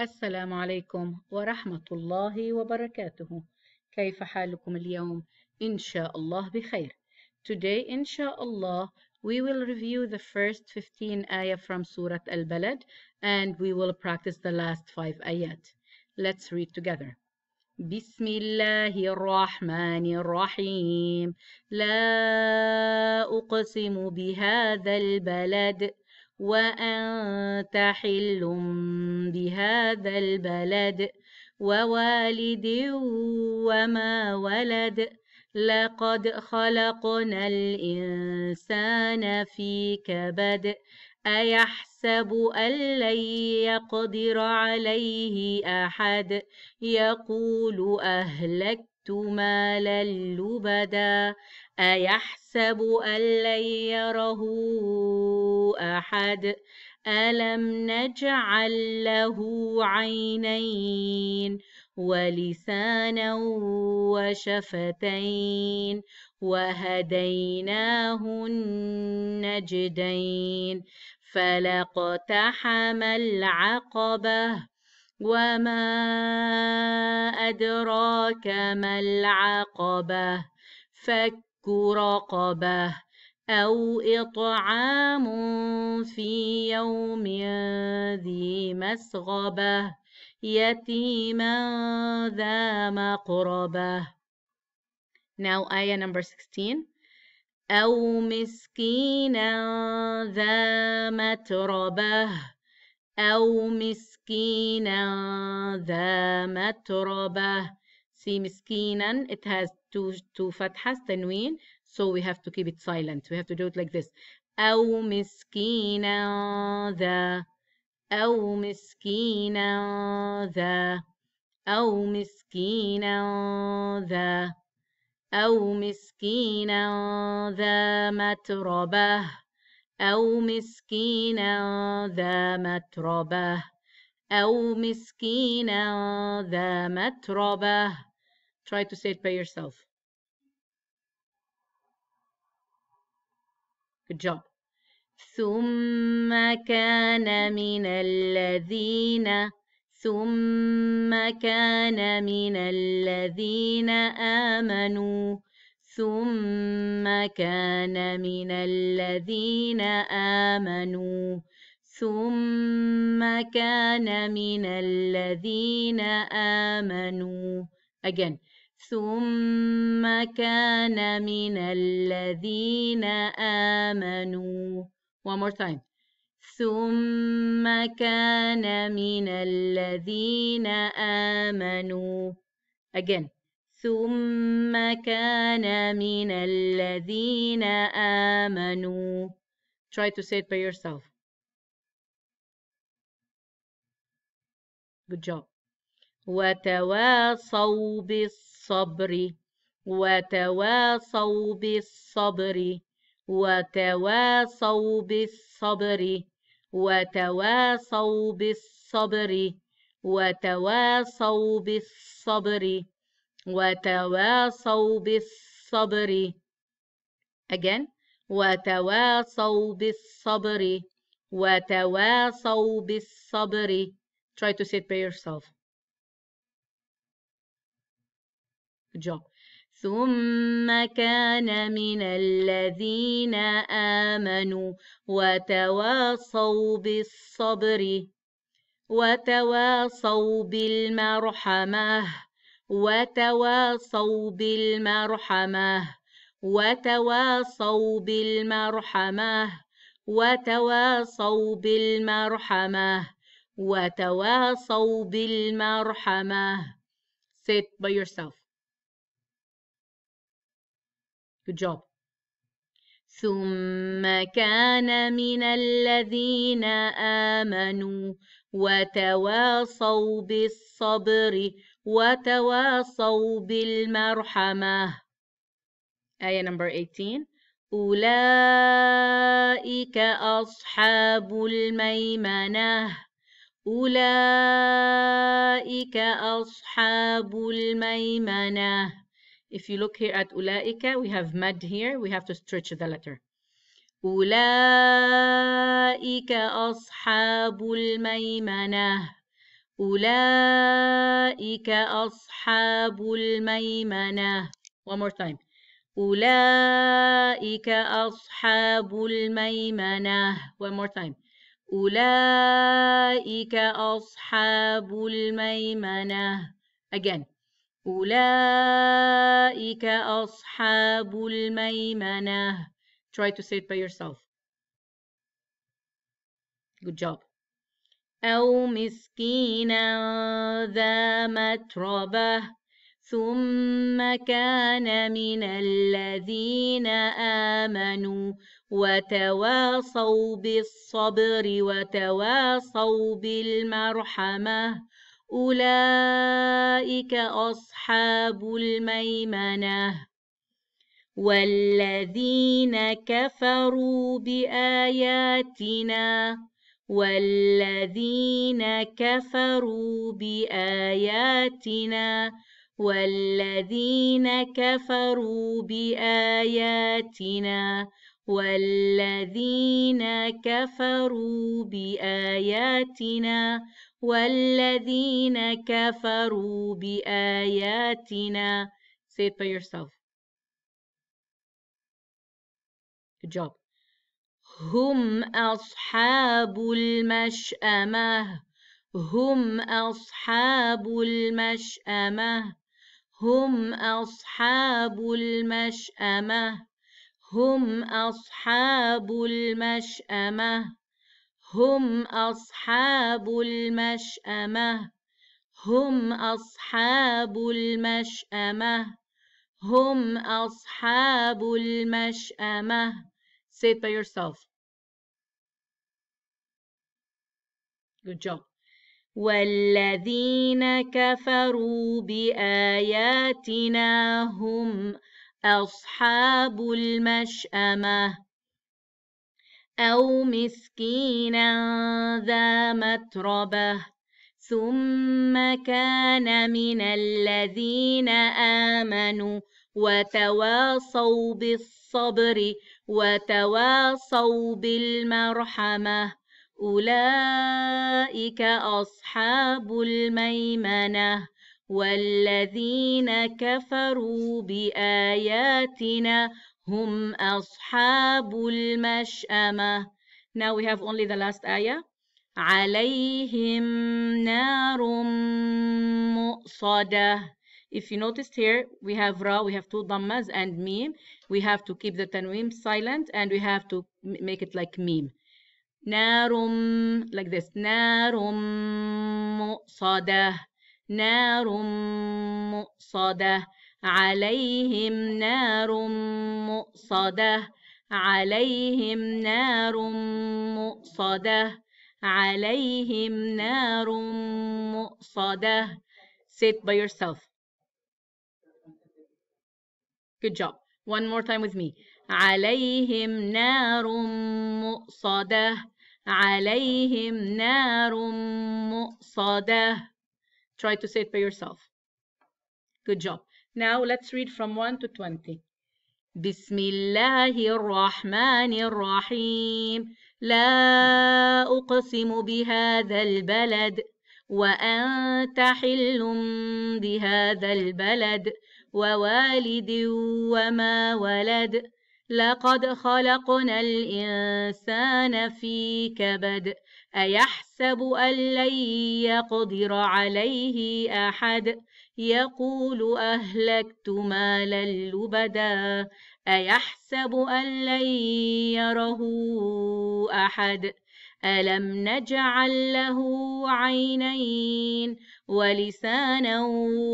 السلام عليكم ورحمة الله وبركاته كيف حالكم اليوم؟ إن شاء الله بخير Today إن شاء الله we will review the first 15 ayah آية from Surah Al-Balad and we will practice the last 5 ayat. Let's read together. بسم الله الرحمن الرحيم لا أقسم بهذا البلد وأنت حل بهذا البلد ووالد وما ولد لقد خلقنا الإنسان في كبد أيحسب أن لن يقدر عليه أحد يقول أهلكت مالا لبدا أيحسب أن لن يره أحد ألم نجعل له عينين ولسانا وشفتين وهديناه النجدين فلاقتحم العقبة وما أدراك ما العقبة فك فك رقبه أو إطعام في يوم ذي مسغبة يتيما ذا مقربة Now ayah number 16 أو مسكينا ذا متربة أو مسكينا ذا متربة See مسكينا it has two two فتحة تنوين so we have to keep it silent we have to do it like this أو مسكينا ذا أو مسكينا ذا أو مسكينا ذا أو مسكينا ذا متربة أو مسكينا ذا متربة أو مسكينا ذا متربة Try to say it by yourself. Good job. ثم كان من الذين ثم كان من الذين آمنوا ثم كان من الذين آمنوا ثم كان من الذين آمنوا again ثم كان من الذين آمنوا one more time ثم كان من الذين آمنوا again ثم كان من الذين آمنوا try to say it by yourself good job وتواصوا بالصبر الصبر وتواصوا بالصبر وتواصوا بالصبر وتواصوا بالصبر وتواصوا بالصبر وتواصوا بالصبر again وتواصوا بالصبر وتواصوا بالصبر try to sit by yourself جا ثم كان من الذين آمنوا وتواصوا بالصبر وتواصوا بالمرحمة وتواصوا بالمرحمة وتواصوا بالمرحمة وتواصوا بالمرحمة وتواصوا بالمرحمة Sit by yourself Good job. ثم كان من الذين آمنوا وتواصوا بالصبر وتواصوا بالمرحمة آية number 18 أولئك أصحاب الميمنة أولئك أصحاب الميمنة If you look here at ulaika, we have mad here. We have to stretch the letter. Ulaika ashabul maymana. Ulaika ashabul maymana. One more time. Ulaika ashabul maymana. One more time. Ulaika ashabul maymana. Again. أولئك أصحاب الميمنة Try to say it by yourself Good job أو مسكينا ذا متربة ثم كان من الذين آمنوا وتواصوا بالصبر وتواصوا بالمرحمة أولئك أصحاب الميمنة والذين كفروا بآياتنا والذين كفروا بآياتنا والذين كفروا بآياتنا والذين كفروا بآياتنا والذين كفروا بآياتنا say it by yourself good job هم أصحاب المشأمة هم أصحاب المشأمة هم أصحاب المشأمة هم أصحاب المشأمة هم أصحاب المشأمة هم أصحاب المشأمة هم أصحاب المشأمة Say it by yourself. Good job. والذين كفروا بآياتنا هم أصحاب المشأمة أو مسكينا ذا متربة ثم كان من الذين آمنوا وتواصوا بالصبر وتواصوا بالمرحمة أولئك أصحاب الميمنة والذين كفروا بآياتنا هم أصحاب المشأمة Now we have only the last ayah عليهم نار مؤصده If you noticed here, we have ra, we have two dhammas and mim. We have to keep the tanwim silent and we have to make it like mim. Narum, like this. Narum mu'sadah. نار مؤصده عليهم نار مؤصده عليهم نار مؤصده عليهم نار مؤصده sit by yourself good job one more time with me عليهم نار مؤصده عليهم نار مؤصده Try to say it by yourself. Good job. Now let's read from 1 to 20. بسم الله الرحمن الرحيم لا أقسم بهذا البلد وأنت حل بهذا البلد ووالد وما ولد لقد خلقنا الإنسان في كبد أيحسب أن لن يقدر عليه أحد يقول أهلكت مالا لبدا أيحسب أن لن يره أحد ألم نجعل له عينين ولسانا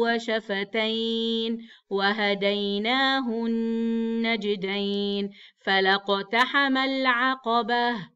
وشفتين وهديناه النجدين فلاقتحم العقبه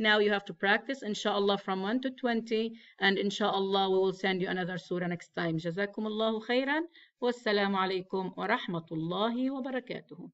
Now you have to practice, inshallah, from 1 to 20. And inshallah, we will send you another surah next time. Jazakumullahu khairan. Wassalamu alaikum wa rahmatullahi wa barakatuh.